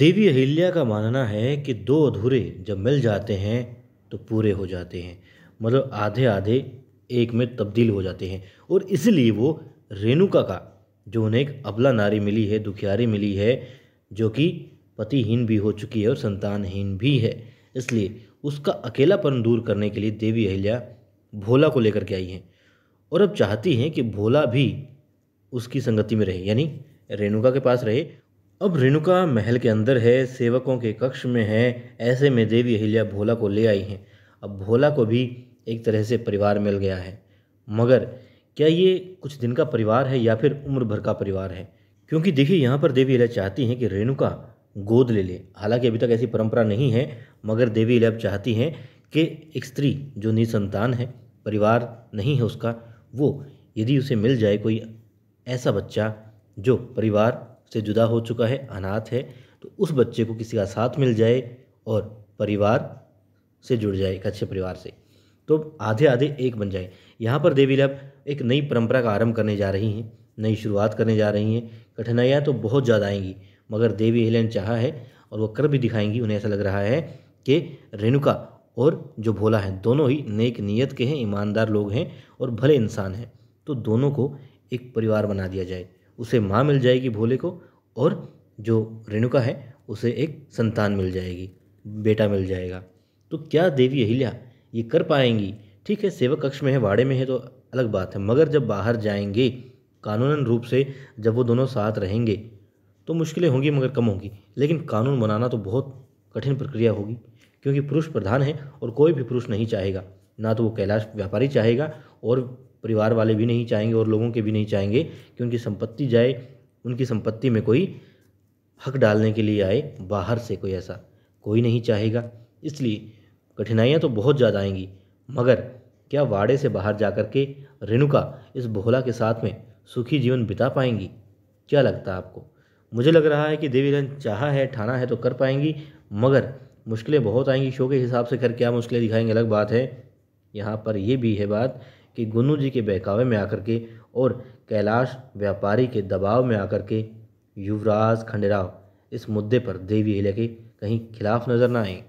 देवी अहिल्या का मानना है कि दो अधूरे जब मिल जाते हैं तो पूरे हो जाते हैं मतलब आधे आधे एक में तब्दील हो जाते हैं और इसलिए वो रेणुका का जो उन्हें एक अबला नारी मिली है दुखियारी मिली है जो कि पतिहीन भी हो चुकी है और संतानहीन भी है इसलिए उसका अकेलापन दूर करने के लिए देवी अहिल्या भोला को लेकर के आई हैं और अब चाहती हैं कि भोला भी उसकी संगति में रहे यानी रेणुका के पास रहे अब रेणुका महल के अंदर है सेवकों के कक्ष में है ऐसे में देवी अहिल्या भोला को ले आई हैं अब भोला को भी एक तरह से परिवार मिल गया है मगर क्या ये कुछ दिन का परिवार है या फिर उम्र भर का परिवार है क्योंकि देखिए यहाँ पर देवी अहिल्या चाहती हैं कि रेणुका गोद ले ले हालांकि अभी तक ऐसी परंपरा नहीं है मगर देवी अहिल्या चाहती हैं कि एक स्त्री जो निसंतान है परिवार नहीं है उसका वो यदि उसे मिल जाए कोई ऐसा बच्चा जो परिवार से जुदा हो चुका है अनाथ है तो उस बच्चे को किसी का साथ मिल जाए और परिवार से जुड़ जाए एक अच्छे परिवार से तो आधे आधे एक बन जाए यहाँ पर देवी लैब एक नई परंपरा का आरंभ करने जा रही हैं नई शुरुआत करने जा रही हैं कठिनाइयाँ तो बहुत ज़्यादा आएंगी मगर देवी हेलेन चाह है और वो कर भी दिखाएंगी उन्हें ऐसा लग रहा है कि रेणुका और जो भोला है दोनों ही नेक नीयत के हैं ईमानदार लोग हैं और भले इंसान हैं तो दोनों को एक परिवार बना दिया जाए उसे माँ मिल जाएगी भोले को और जो रेणुका है उसे एक संतान मिल जाएगी बेटा मिल जाएगा तो क्या देवी अहिल्या ये कर पाएंगी ठीक है सेवक कक्ष में है वाड़े में है तो अलग बात है मगर जब बाहर जाएंगे कानूनन रूप से जब वो दोनों साथ रहेंगे तो मुश्किलें होंगी मगर कम होंगी लेकिन कानून बनाना तो बहुत कठिन प्रक्रिया होगी क्योंकि पुरुष प्रधान है और कोई भी पुरुष नहीं चाहेगा ना तो वो कैलाश व्यापारी चाहेगा और परिवार वाले भी नहीं चाहेंगे और लोगों के भी नहीं चाहेंगे कि उनकी संपत्ति जाए उनकी संपत्ति में कोई हक डालने के लिए आए बाहर से कोई ऐसा कोई नहीं चाहेगा इसलिए कठिनाइयाँ तो बहुत ज़्यादा आएंगी मगर क्या वाड़े से बाहर कर के रेणुका इस भोला के साथ में सुखी जीवन बिता पाएंगी क्या लगता है आपको मुझे लग रहा है कि देवीगंज चाह है ठाना है तो कर पाएंगी मगर मुश्किलें बहुत आएंगी शो के हिसाब से खैर क्या मुश्किलें दिखाएंगे अलग बात है यहाँ पर यह भी है बात कि गुनू जी के बहकावे में आकर के और कैलाश व्यापारी के दबाव में आकर के युवराज खंडेराव इस मुद्दे पर देवी हिले के कहीं खिलाफ नजर ना आए